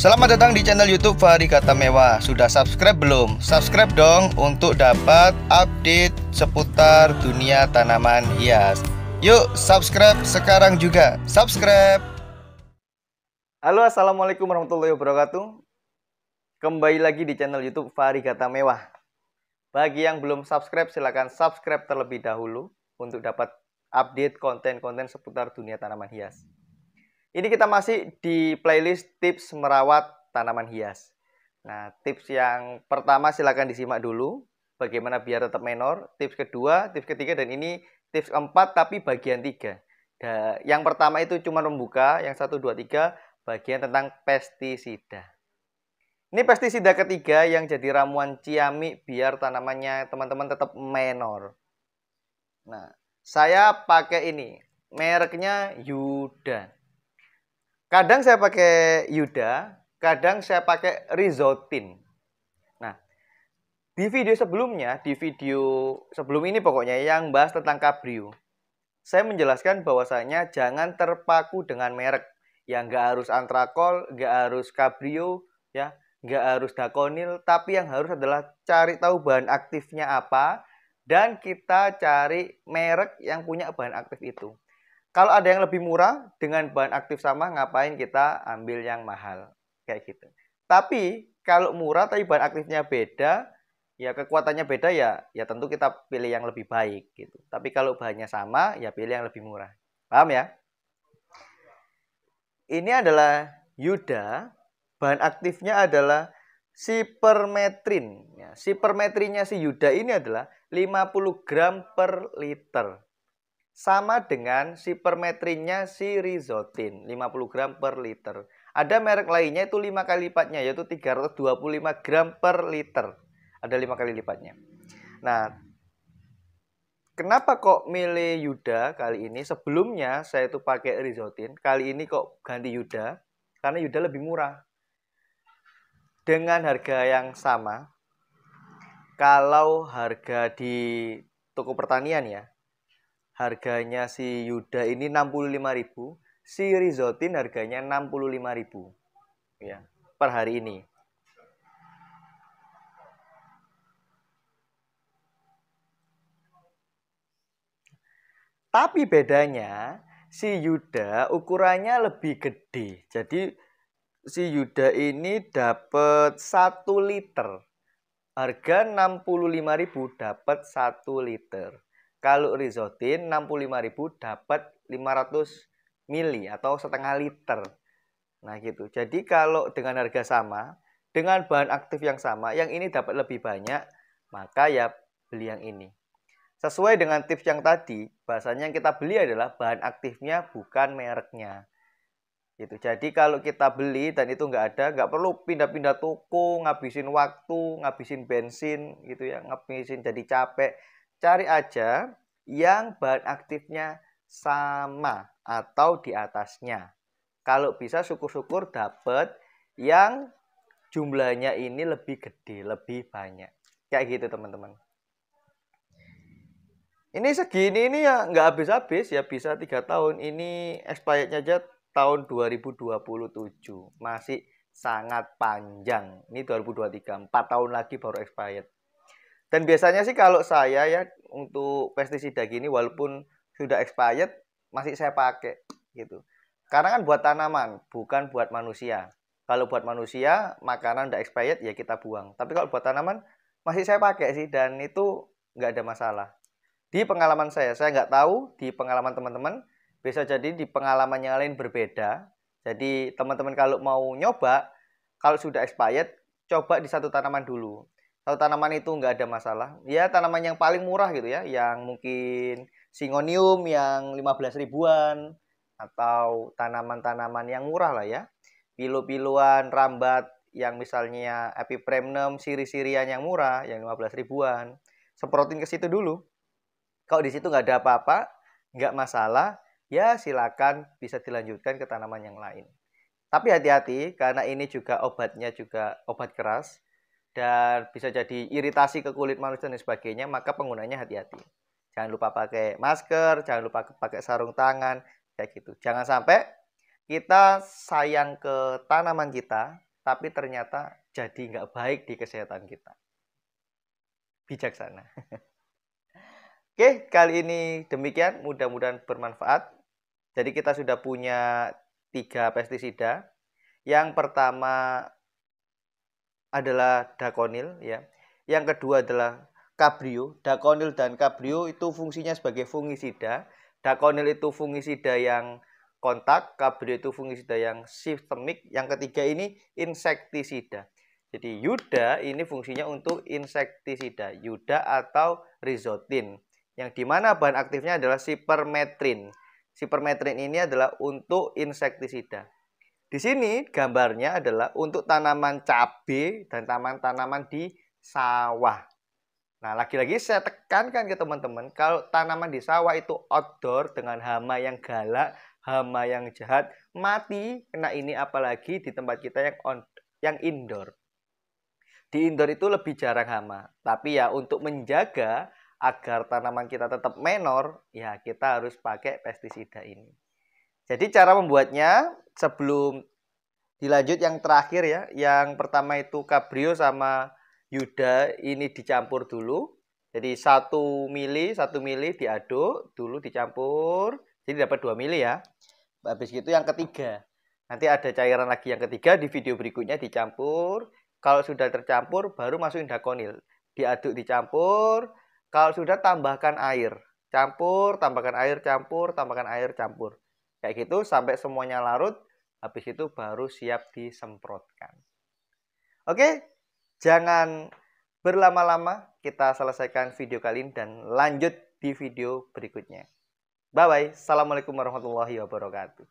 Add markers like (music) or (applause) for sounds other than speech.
Selamat datang di channel YouTube Fahri Kata Mewah. Sudah subscribe belum? Subscribe dong untuk dapat update seputar dunia tanaman hias. Yuk, subscribe sekarang juga. Subscribe. Halo, assalamualaikum warahmatullahi wabarakatuh. Kembali lagi di channel YouTube Fahri Kata Mewah. Bagi yang belum subscribe, silahkan subscribe terlebih dahulu untuk dapat update konten-konten seputar dunia tanaman hias. Ini kita masih di playlist tips merawat tanaman hias. Nah, tips yang pertama silakan disimak dulu bagaimana biar tetap menor. Tips kedua, tips ketiga dan ini tips keempat tapi bagian tiga. yang pertama itu cuma membuka, yang satu dua tiga bagian tentang pestisida. Ini pestisida ketiga yang jadi ramuan ciamik biar tanamannya teman-teman tetap menor. Nah, saya pakai ini. Mereknya Yudan. Kadang saya pakai Yuda, kadang saya pakai Rizotin. Nah, di video sebelumnya, di video sebelum ini pokoknya yang bahas tentang Cabrio, saya menjelaskan bahwasanya jangan terpaku dengan merek. yang nggak harus Antrakol, nggak harus Cabrio, ya, nggak harus Dakonil, tapi yang harus adalah cari tahu bahan aktifnya apa, dan kita cari merek yang punya bahan aktif itu kalau ada yang lebih murah dengan bahan aktif sama ngapain kita ambil yang mahal kayak gitu tapi kalau murah tapi bahan aktifnya beda ya kekuatannya beda ya ya tentu kita pilih yang lebih baik gitu tapi kalau bahannya sama ya pilih yang lebih murah paham ya ini adalah yuda bahan aktifnya adalah sipermetrin ya, sipermetrinnya si yuda ini adalah 50 gram per liter sama dengan si permetrinnya si rizotin 50 gram per liter. Ada merek lainnya itu 5 kali lipatnya yaitu 325 gram per liter. Ada 5 kali lipatnya. Nah, kenapa kok milih Yuda kali ini? Sebelumnya saya itu pakai rizotin, kali ini kok ganti Yuda karena Yuda lebih murah. Dengan harga yang sama, kalau harga di toko pertanian ya, harganya si Yuda ini 65.000, si Rizotin harganya 65.000 ya per hari ini. Tapi bedanya si Yuda ukurannya lebih gede. Jadi si Yuda ini dapat 1 liter. Harga 65.000 dapat 1 liter. Kalau rizotin 65.000 dapat 500 mili atau setengah liter. Nah gitu. Jadi kalau dengan harga sama, dengan bahan aktif yang sama, yang ini dapat lebih banyak, maka ya beli yang ini. Sesuai dengan tips yang tadi, bahasanya yang kita beli adalah bahan aktifnya bukan mereknya. Gitu. Jadi kalau kita beli dan itu nggak ada, nggak perlu pindah-pindah toko, ngabisin waktu, ngabisin bensin, gitu ya, ngabisin jadi capek. Cari aja yang bahan aktifnya sama atau di atasnya. Kalau bisa syukur-syukur dapat yang jumlahnya ini lebih gede, lebih banyak. Kayak gitu teman-teman. Ini segini ini ya nggak habis-habis ya bisa tiga tahun. Ini expirednya aja tahun 2027 masih sangat panjang. Ini 2023, empat tahun lagi baru expired. Dan biasanya sih kalau saya ya untuk pestisida gini walaupun sudah expired masih saya pakai gitu. Karena kan buat tanaman, bukan buat manusia. Kalau buat manusia, makanan udah expired ya kita buang. Tapi kalau buat tanaman masih saya pakai sih dan itu nggak ada masalah. Di pengalaman saya, saya nggak tahu di pengalaman teman-teman bisa jadi di pengalaman yang lain berbeda. Jadi teman-teman kalau mau nyoba, kalau sudah expired, coba di satu tanaman dulu kalau tanaman itu nggak ada masalah ya tanaman yang paling murah gitu ya yang mungkin singonium yang 15 ribuan atau tanaman-tanaman yang murah lah ya pilu-piluan rambat yang misalnya epipremnum siri-sirian yang murah yang 15 ribuan seprotin ke situ dulu kalau di situ nggak ada apa-apa nggak masalah ya silakan bisa dilanjutkan ke tanaman yang lain tapi hati-hati karena ini juga obatnya juga obat keras dan bisa jadi iritasi ke kulit manusia dan sebagainya, maka penggunanya hati-hati. Jangan lupa pakai masker, jangan lupa pakai sarung tangan, kayak gitu. Jangan sampai kita sayang ke tanaman kita, tapi ternyata jadi nggak baik di kesehatan kita. Bijaksana. (laughs) Oke, kali ini demikian. Mudah-mudahan bermanfaat. Jadi kita sudah punya tiga pestisida. Yang pertama adalah dakonil ya. Yang kedua adalah kabrio. Dakonil dan kabrio itu fungsinya sebagai fungisida. Dakonil itu fungisida yang kontak, kabrio itu fungisida yang sistemik. Yang ketiga ini insektisida. Jadi yuda ini fungsinya untuk insektisida, yuda atau rizotin. Yang dimana bahan aktifnya adalah sipermetrin. Sipermetrin ini adalah untuk insektisida. Di sini gambarnya adalah untuk tanaman cabai dan tanaman-tanaman di sawah. Nah, lagi-lagi saya tekankan ke teman-teman, kalau tanaman di sawah itu outdoor dengan hama yang galak, hama yang jahat, mati kena ini apalagi di tempat kita yang on, yang indoor. Di indoor itu lebih jarang hama, tapi ya untuk menjaga agar tanaman kita tetap menor, ya kita harus pakai pestisida ini. Jadi cara membuatnya sebelum dilanjut yang terakhir ya yang pertama itu Cabrio sama Yuda ini dicampur dulu jadi satu mili satu mili diaduk dulu dicampur jadi dapat dua mili ya habis itu yang ketiga nanti ada cairan lagi yang ketiga di video berikutnya dicampur kalau sudah tercampur baru masukin dakonil diaduk dicampur kalau sudah tambahkan air campur tambahkan air campur tambahkan air campur kayak gitu sampai semuanya larut Habis itu baru siap disemprotkan. Oke, jangan berlama-lama. Kita selesaikan video kali ini dan lanjut di video berikutnya. Bye-bye. Assalamualaikum warahmatullahi wabarakatuh.